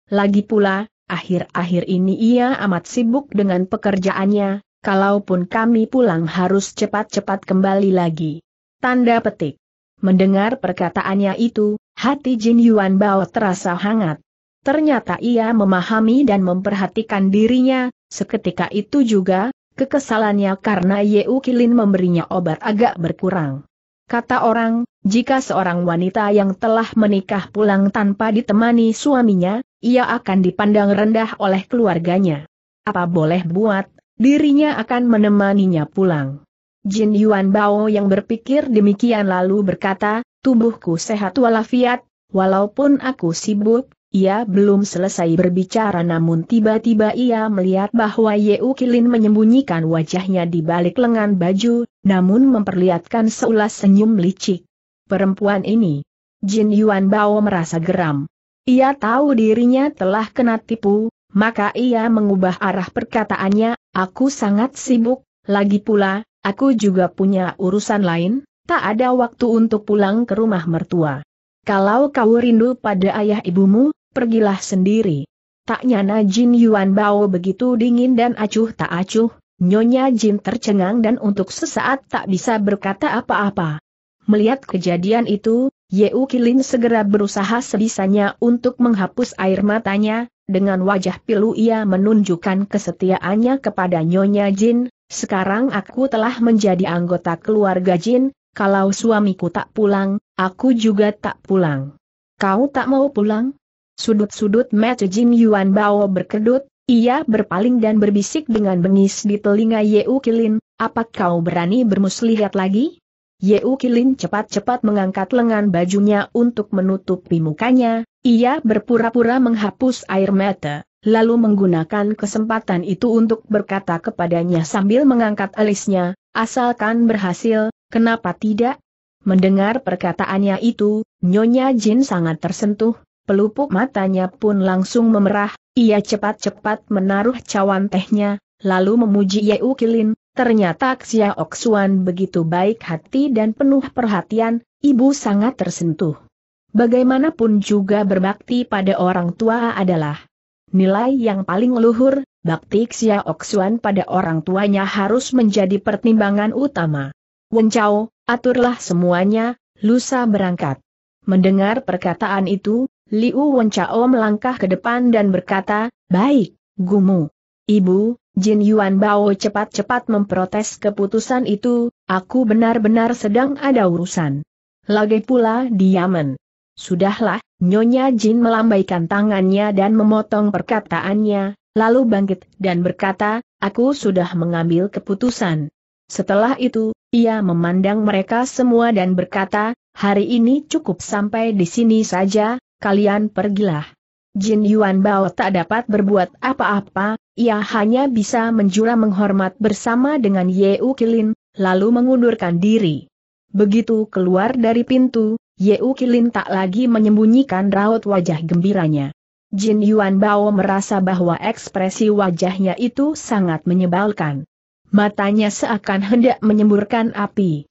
Lagi pula, akhir-akhir ini ia amat sibuk dengan pekerjaannya, kalaupun kami pulang harus cepat-cepat kembali lagi. Tanda petik. Mendengar perkataannya itu, hati Jin Yuan Bao terasa hangat. Ternyata ia memahami dan memperhatikan dirinya, seketika itu juga, kekesalannya karena Yeu Kilin memberinya obat agak berkurang. Kata orang, jika seorang wanita yang telah menikah pulang tanpa ditemani suaminya, ia akan dipandang rendah oleh keluarganya. Apa boleh buat, dirinya akan menemaninya pulang. Jin Yuan Bao yang berpikir demikian lalu berkata, tubuhku sehat walafiat, walaupun aku sibuk, ia belum selesai berbicara namun tiba-tiba ia melihat bahwa Ye Kilin menyembunyikan wajahnya di balik lengan baju, namun memperlihatkan seulas senyum licik perempuan ini. Jin Yuan Bao merasa geram. Ia tahu dirinya telah kena tipu, maka ia mengubah arah perkataannya, aku sangat sibuk, lagi pula, aku juga punya urusan lain, tak ada waktu untuk pulang ke rumah mertua. Kalau kau rindu pada ayah ibumu, pergilah sendiri. Tak nyana Jin Yuan Bao begitu dingin dan acuh tak acuh, Nyonya Jin tercengang dan untuk sesaat tak bisa berkata apa-apa. Melihat kejadian itu, Yeu Kilin segera berusaha sebisanya untuk menghapus air matanya, dengan wajah pilu ia menunjukkan kesetiaannya kepada Nyonya Jin, sekarang aku telah menjadi anggota keluarga Jin, kalau suamiku tak pulang, aku juga tak pulang. Kau tak mau pulang? Sudut-sudut mata Jin Yuan Bao berkedut, ia berpaling dan berbisik dengan bengis di telinga Yeu Kilin, apa kau berani bermuslihat lagi? Yeu Kilin cepat-cepat mengangkat lengan bajunya untuk menutupi mukanya, ia berpura-pura menghapus air mata, lalu menggunakan kesempatan itu untuk berkata kepadanya sambil mengangkat alisnya, asalkan berhasil, kenapa tidak? Mendengar perkataannya itu, Nyonya Jin sangat tersentuh, pelupuk matanya pun langsung memerah, ia cepat-cepat menaruh cawan tehnya, lalu memuji Yeu Kilin, Ternyata Xia Xuan begitu baik hati dan penuh perhatian, ibu sangat tersentuh. Bagaimanapun juga berbakti pada orang tua adalah nilai yang paling luhur, bakti Xia Xuan pada orang tuanya harus menjadi pertimbangan utama. Wen Chao, aturlah semuanya, lusa berangkat. Mendengar perkataan itu, Liu Wen Chao melangkah ke depan dan berkata, Baik, Gumu. Ibu, Jin Yuan Bao cepat-cepat memprotes keputusan itu, aku benar-benar sedang ada urusan. Lagi pula diamen. Sudahlah, Nyonya Jin melambaikan tangannya dan memotong perkataannya, lalu bangkit dan berkata, aku sudah mengambil keputusan. Setelah itu, ia memandang mereka semua dan berkata, hari ini cukup sampai di sini saja, kalian pergilah. Jin Yuan Bao tak dapat berbuat apa-apa, ia hanya bisa menjura menghormat bersama dengan U Kilin, lalu mengundurkan diri. Begitu keluar dari pintu, U Kilin tak lagi menyembunyikan raut wajah gembiranya. Jin Yuan Bao merasa bahwa ekspresi wajahnya itu sangat menyebalkan. Matanya seakan hendak menyemburkan api.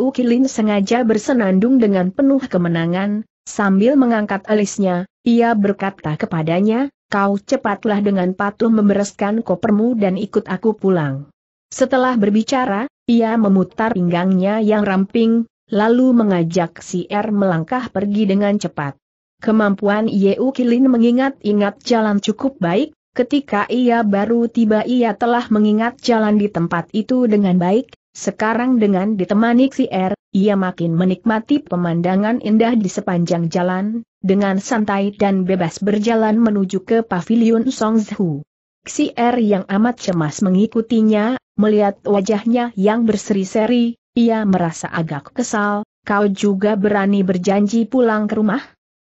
U Kilin sengaja bersenandung dengan penuh kemenangan, sambil mengangkat alisnya, ia berkata kepadanya, kau cepatlah dengan patuh membereskan kopermu dan ikut aku pulang. Setelah berbicara, ia memutar pinggangnya yang ramping, lalu mengajak si R er melangkah pergi dengan cepat. Kemampuan Yeu Kilin mengingat-ingat jalan cukup baik, ketika ia baru tiba ia telah mengingat jalan di tempat itu dengan baik, sekarang dengan ditemani si R, er, ia makin menikmati pemandangan indah di sepanjang jalan, dengan santai dan bebas berjalan menuju ke pavilion Songzhu. Xier yang amat cemas mengikutinya, melihat wajahnya yang berseri-seri, ia merasa agak kesal, kau juga berani berjanji pulang ke rumah?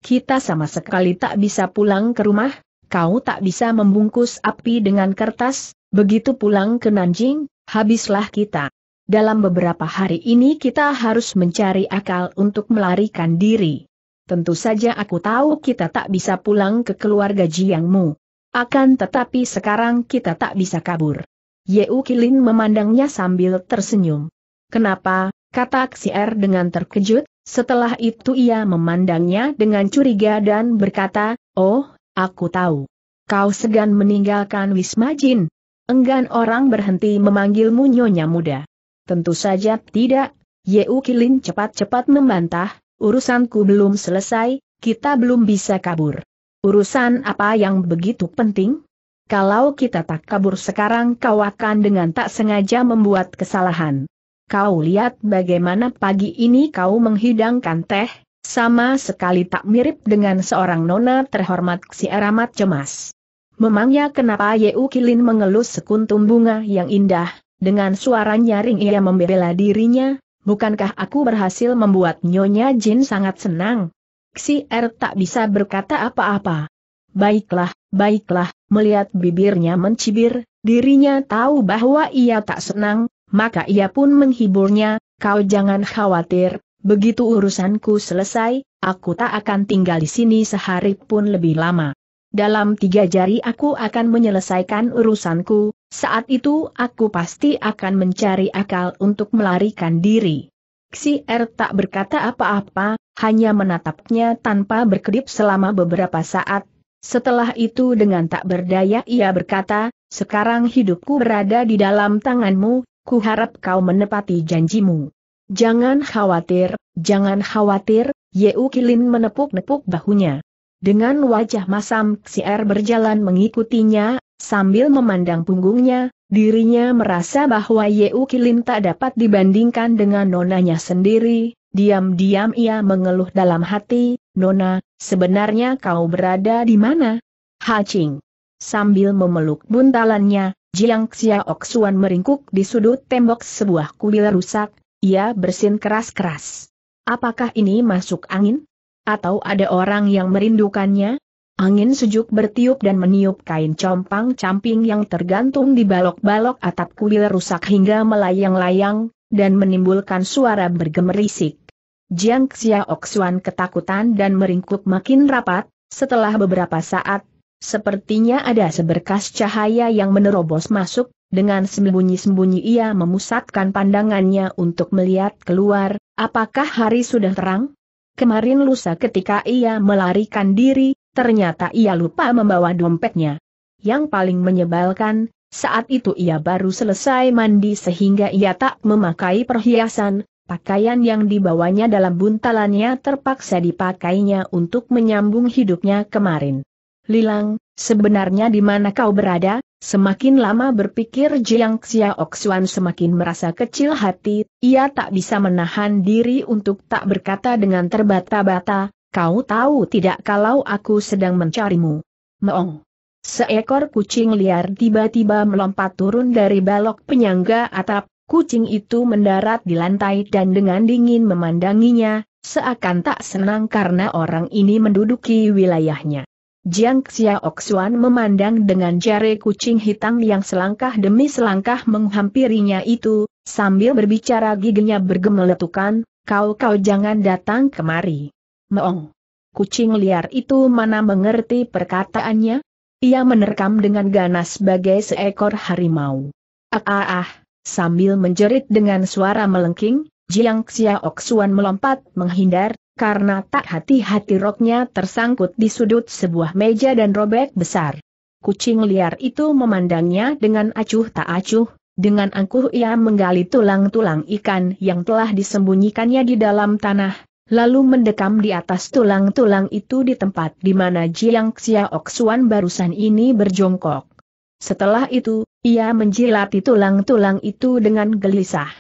Kita sama sekali tak bisa pulang ke rumah, kau tak bisa membungkus api dengan kertas, begitu pulang ke Nanjing, habislah kita. Dalam beberapa hari ini kita harus mencari akal untuk melarikan diri tentu saja aku tahu kita tak bisa pulang ke keluarga Jiangmu. Akan tetapi sekarang kita tak bisa kabur. Ye Kilin memandangnya sambil tersenyum. Kenapa, kata Er dengan terkejut, setelah itu ia memandangnya dengan curiga dan berkata, Oh, aku tahu. Kau segan meninggalkan Wisma Jin. Enggan orang berhenti memanggilmu nyonya muda. Tentu saja tidak, Ye Kilin cepat-cepat membantah, urusanku belum selesai, kita belum bisa kabur. Urusan apa yang begitu penting? Kalau kita tak kabur sekarang kau akan dengan tak sengaja membuat kesalahan. Kau lihat bagaimana pagi ini kau menghidangkan teh, sama sekali tak mirip dengan seorang nona terhormat si Aramat cemas. Memangnya kenapa Yeu Kilin mengelus sekuntum bunga yang indah, dengan suara nyaring ia membela dirinya, bukankah aku berhasil membuat Nyonya Jin sangat senang? Xi Er tak bisa berkata apa-apa. Baiklah, baiklah, melihat bibirnya mencibir, dirinya tahu bahwa ia tak senang, maka ia pun menghiburnya, kau jangan khawatir, begitu urusanku selesai, aku tak akan tinggal di sini sehari pun lebih lama. Dalam tiga jari aku akan menyelesaikan urusanku, saat itu aku pasti akan mencari akal untuk melarikan diri. Xi Er tak berkata apa-apa, hanya menatapnya tanpa berkedip selama beberapa saat. Setelah itu dengan tak berdaya ia berkata, sekarang hidupku berada di dalam tanganmu, ku harap kau menepati janjimu. Jangan khawatir, jangan khawatir, Yeu Kilin menepuk-nepuk bahunya. Dengan wajah masam, Xier berjalan mengikutinya, Sambil memandang punggungnya, dirinya merasa bahwa Yeu Kilin tak dapat dibandingkan dengan nonanya sendiri, diam-diam ia mengeluh dalam hati, Nona, sebenarnya kau berada di mana? Hacing. Sambil memeluk buntalannya, Jiang Xiaoxuan meringkuk di sudut tembok sebuah kuil rusak, ia bersin keras-keras. Apakah ini masuk angin? Atau ada orang yang merindukannya? Angin sejuk bertiup dan meniup kain compang-camping yang tergantung di balok-balok atap kuil rusak hingga melayang-layang, dan menimbulkan suara bergemerisik. Jiang Xiaoxuan ketakutan dan meringkuk makin rapat, setelah beberapa saat, sepertinya ada seberkas cahaya yang menerobos masuk, dengan sembunyi-sembunyi ia memusatkan pandangannya untuk melihat keluar, apakah hari sudah terang? Kemarin lusa ketika ia melarikan diri, Ternyata ia lupa membawa dompetnya. Yang paling menyebalkan, saat itu ia baru selesai mandi sehingga ia tak memakai perhiasan, pakaian yang dibawanya dalam buntalannya terpaksa dipakainya untuk menyambung hidupnya kemarin. Lilang, sebenarnya di mana kau berada? Semakin lama berpikir Jiang Xiaoxuan semakin merasa kecil hati, ia tak bisa menahan diri untuk tak berkata dengan terbata-bata, Kau tahu tidak kalau aku sedang mencarimu? Meong. Seekor kucing liar tiba-tiba melompat turun dari balok penyangga atap, kucing itu mendarat di lantai dan dengan dingin memandanginya, seakan tak senang karena orang ini menduduki wilayahnya. Jiang Xiaoxuan memandang dengan jari kucing hitam yang selangkah demi selangkah menghampirinya itu, sambil berbicara giginya bergemeletukan, kau-kau jangan datang kemari. Meong. Kucing liar itu mana mengerti perkataannya? Ia menerkam dengan ganas sebagai seekor harimau. Ah ah ah, sambil menjerit dengan suara melengking, Jiang Xiaok Xuan melompat menghindar, karena tak hati-hati roknya tersangkut di sudut sebuah meja dan robek besar. Kucing liar itu memandangnya dengan acuh tak acuh, dengan angkuh ia menggali tulang-tulang ikan yang telah disembunyikannya di dalam tanah, lalu mendekam di atas tulang-tulang itu di tempat di mana Jiang Xiaoxuan barusan ini berjongkok. Setelah itu, ia menjilati tulang-tulang itu dengan gelisah.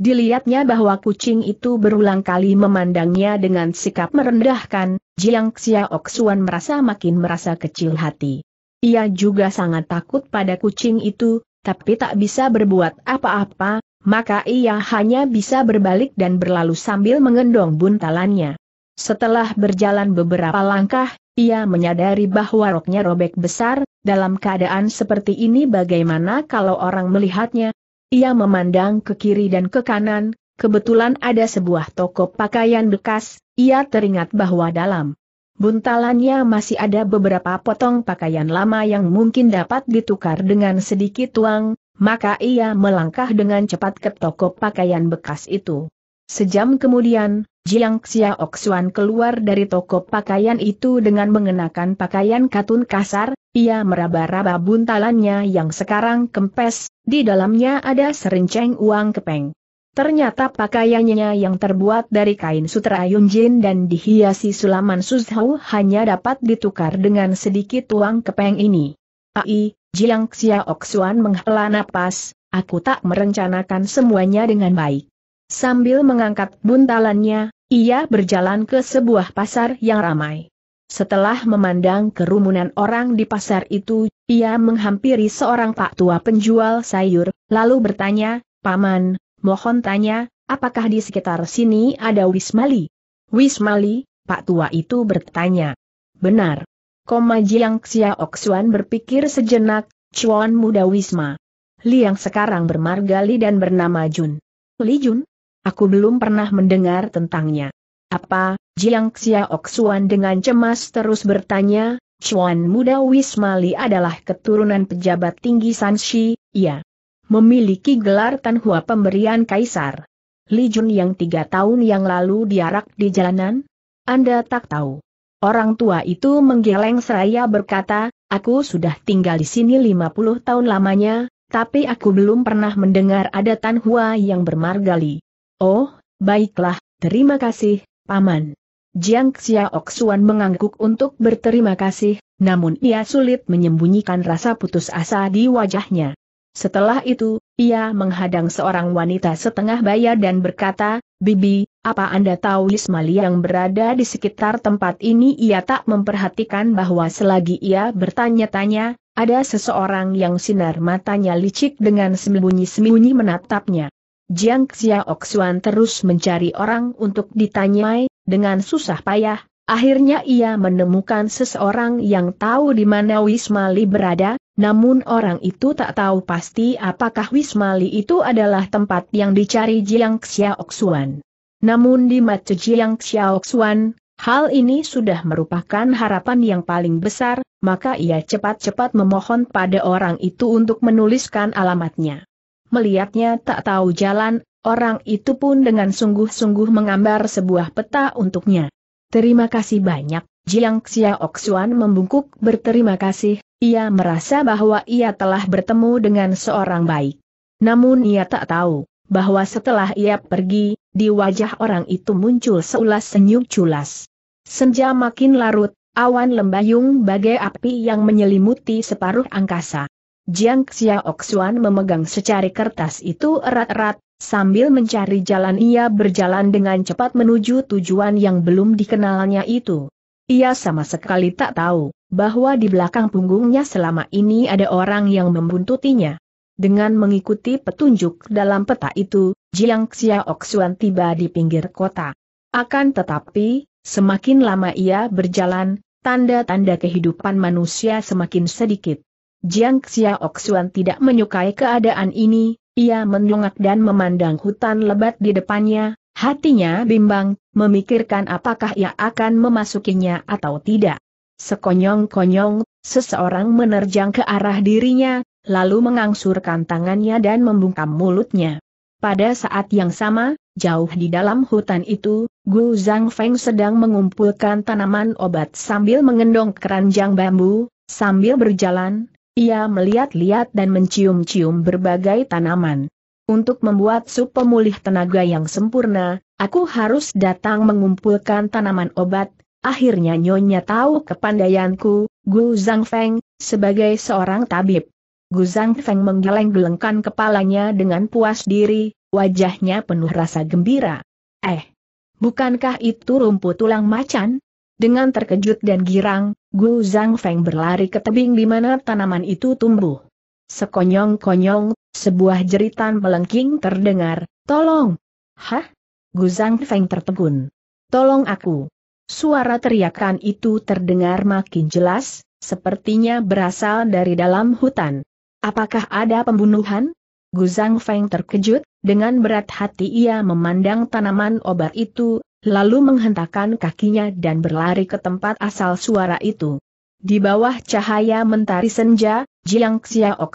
Dilihatnya bahwa kucing itu berulang kali memandangnya dengan sikap merendahkan, Jiang Xiaoxuan merasa makin merasa kecil hati. Ia juga sangat takut pada kucing itu, tapi tak bisa berbuat apa-apa, maka ia hanya bisa berbalik dan berlalu sambil mengendong buntalannya. Setelah berjalan beberapa langkah, ia menyadari bahwa roknya robek besar, dalam keadaan seperti ini bagaimana kalau orang melihatnya? Ia memandang ke kiri dan ke kanan, kebetulan ada sebuah toko pakaian bekas, ia teringat bahwa dalam Buntalannya masih ada beberapa potong pakaian lama yang mungkin dapat ditukar dengan sedikit uang, maka ia melangkah dengan cepat ke toko pakaian bekas itu. Sejam kemudian, Jiang Xiaoxuan Xuan keluar dari toko pakaian itu dengan mengenakan pakaian katun kasar, ia meraba-raba buntalannya yang sekarang kempes, di dalamnya ada serenceng uang kepeng. Ternyata pakaiannya yang terbuat dari kain sutra Yunjin dan dihiasi sulaman Suzhou hanya dapat ditukar dengan sedikit uang kepeng ini. Ai, Jiang Xiaoxuan menghela napas, aku tak merencanakan semuanya dengan baik. Sambil mengangkat buntalannya, ia berjalan ke sebuah pasar yang ramai. Setelah memandang kerumunan orang di pasar itu, ia menghampiri seorang pak tua penjual sayur, lalu bertanya, Paman, mohon tanya, apakah di sekitar sini ada Wismali? Wismali, pak tua itu bertanya. Benar, Koma Jiang Xiaok berpikir sejenak, Chuan muda Wisma. Li yang sekarang bermarga Li dan bernama Jun. Li Jun? Aku belum pernah mendengar tentangnya. Apa, Jiang Xiaok dengan cemas terus bertanya, Chuan muda Wisma Li adalah keturunan pejabat tinggi Sanxi, ya. Memiliki gelar Tanhua pemberian kaisar. Li Jun yang tiga tahun yang lalu diarak di jalanan? Anda tak tahu. Orang tua itu menggeleng seraya berkata, aku sudah tinggal di sini 50 tahun lamanya, tapi aku belum pernah mendengar ada Tanhua yang bermargali. Oh, baiklah, terima kasih, Paman. Jiang Xiaoxuan mengangguk untuk berterima kasih, namun ia sulit menyembunyikan rasa putus asa di wajahnya. Setelah itu, ia menghadang seorang wanita setengah baya dan berkata, Bibi, apa Anda tahu Ismali yang berada di sekitar tempat ini ia tak memperhatikan bahwa selagi ia bertanya-tanya, ada seseorang yang sinar matanya licik dengan sembunyi-sembunyi menatapnya. Jiang Xiaoxuan terus mencari orang untuk ditanyai, dengan susah payah, akhirnya ia menemukan seseorang yang tahu di mana Wismali berada, namun orang itu tak tahu pasti apakah Wismali itu adalah tempat yang dicari Jiang Xiaoxuan. Namun di mata Jiang Xiaoxuan, hal ini sudah merupakan harapan yang paling besar, maka ia cepat-cepat memohon pada orang itu untuk menuliskan alamatnya. Melihatnya tak tahu jalan, orang itu pun dengan sungguh-sungguh mengambar sebuah peta untuknya. Terima kasih banyak, Jiang Xiaoxuan membungkuk berterima kasih, ia merasa bahwa ia telah bertemu dengan seorang baik. Namun ia tak tahu, bahwa setelah ia pergi, di wajah orang itu muncul seulas senyum culas. Senja makin larut, awan lembayung bagai api yang menyelimuti separuh angkasa. Jiang Xiaoxuan memegang secari kertas itu erat-erat, sambil mencari jalan ia berjalan dengan cepat menuju tujuan yang belum dikenalnya itu. Ia sama sekali tak tahu, bahwa di belakang punggungnya selama ini ada orang yang membuntutinya. Dengan mengikuti petunjuk dalam peta itu, Jiang Xiaoxuan tiba di pinggir kota. Akan tetapi, semakin lama ia berjalan, tanda-tanda kehidupan manusia semakin sedikit. Jiang Xiaoxuan tidak menyukai keadaan ini, ia menyongak dan memandang hutan lebat di depannya, hatinya bimbang, memikirkan apakah ia akan memasukinya atau tidak. Sekonyong-konyong, seseorang menerjang ke arah dirinya, lalu mengangsurkan tangannya dan membungkam mulutnya. Pada saat yang sama, jauh di dalam hutan itu, Gu Zhang Feng sedang mengumpulkan tanaman obat sambil mengendong keranjang bambu, sambil berjalan, ia melihat-lihat dan mencium-cium berbagai tanaman. Untuk membuat sup pemulih tenaga yang sempurna, aku harus datang mengumpulkan tanaman obat, akhirnya Nyonya tahu kepandaianku, Gu Zhang Feng, sebagai seorang tabib. Guzang Feng menggeleng-gelengkan kepalanya dengan puas diri, wajahnya penuh rasa gembira. Eh, bukankah itu rumput tulang macan? Dengan terkejut dan girang, Gu Zhang Feng berlari ke tebing di mana tanaman itu tumbuh. Sekonyong-konyong, sebuah jeritan melengking terdengar, tolong! Hah? Gu Zhang Feng tertegun. Tolong aku! Suara teriakan itu terdengar makin jelas, sepertinya berasal dari dalam hutan. Apakah ada pembunuhan? Zhang Feng terkejut, dengan berat hati ia memandang tanaman obat itu, lalu menghentakkan kakinya dan berlari ke tempat asal suara itu. Di bawah cahaya mentari senja, Jiang Xiaok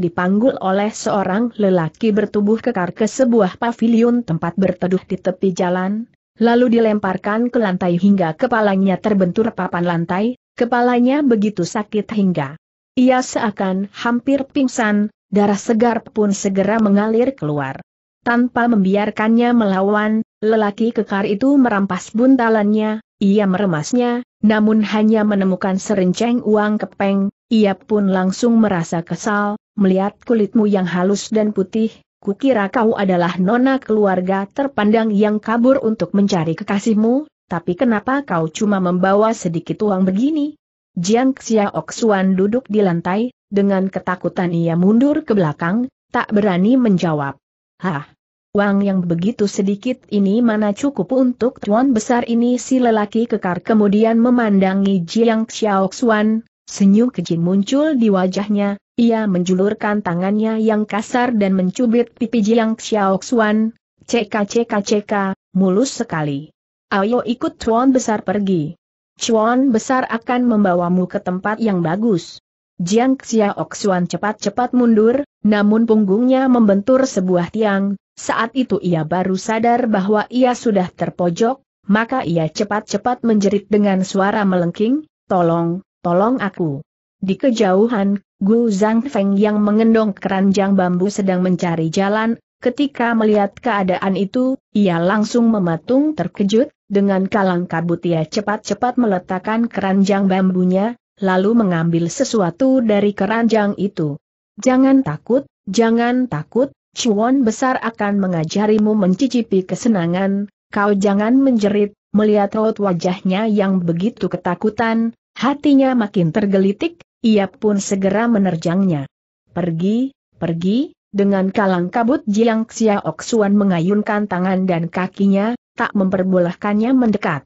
dipanggul oleh seorang lelaki bertubuh kekar ke sebuah pavilion tempat berteduh di tepi jalan, lalu dilemparkan ke lantai hingga kepalanya terbentur papan lantai, kepalanya begitu sakit hingga ia seakan hampir pingsan, darah segar pun segera mengalir keluar. Tanpa membiarkannya melawan, lelaki kekar itu merampas buntalannya, ia meremasnya, namun hanya menemukan serenceng uang kepeng, ia pun langsung merasa kesal, melihat kulitmu yang halus dan putih, kukira kau adalah nona keluarga terpandang yang kabur untuk mencari kekasihmu, tapi kenapa kau cuma membawa sedikit uang begini? Jiang Xiaoxuan duduk di lantai, dengan ketakutan ia mundur ke belakang, tak berani menjawab. Hah! Uang yang begitu sedikit ini mana cukup untuk tuan besar ini si lelaki kekar kemudian memandangi Jiang Xiaoxuan, senyum keji muncul di wajahnya, ia menjulurkan tangannya yang kasar dan mencubit pipi Jiang Xiaoxuan. cekak cekak cekak, mulus sekali. Ayo ikut tuan besar pergi. Chuan besar akan membawamu ke tempat yang bagus. Jiang Xiaok Xuan cepat-cepat mundur, namun punggungnya membentur sebuah tiang, saat itu ia baru sadar bahwa ia sudah terpojok, maka ia cepat-cepat menjerit dengan suara melengking, tolong, tolong aku. Di kejauhan, Gu Zhangfeng yang mengendong keranjang bambu sedang mencari jalan, ketika melihat keadaan itu, ia langsung mematung terkejut, dengan kalang kabut ia cepat-cepat meletakkan keranjang bambunya, lalu mengambil sesuatu dari keranjang itu. Jangan takut, jangan takut, Cuan besar akan mengajarimu mencicipi kesenangan, kau jangan menjerit, melihat raut wajahnya yang begitu ketakutan, hatinya makin tergelitik, ia pun segera menerjangnya. Pergi, pergi, dengan kalang kabut Jiang Xiaoxuan mengayunkan tangan dan kakinya, tak memperbolehkannya mendekat.